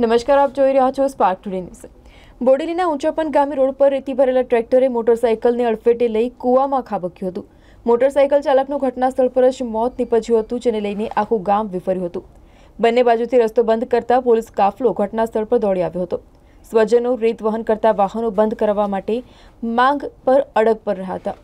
નમસ્કાર આપ જોઈ રહ્યા છો સ્પાર્ક ટુડેનીસ બોડલીના ઊંચાપન ગામી રોડ પર રેતી ભરેલા ટ્રેક્ટરે મોટરસાઇકલને અડફેટે લઈ કુવામાં ખવડખ્યો હતો મોટરસાઇકલ ચાલકનો ઘટનાસ્થળ પર જ મોત નિપજ્યો હતો જેને લઈને આખો ગામ વિફર્યો હતો બંને બાજુથી રસ્તો બંધ કરતાં પોલીસ કાફલો ઘટનાસ્થળ પર દોડી આવ્યો હતો સ્વજનો રેતી વહન કરતા વાહનો બંધ કરવા માટે માંગ પર અડક પર રહ્યા હતા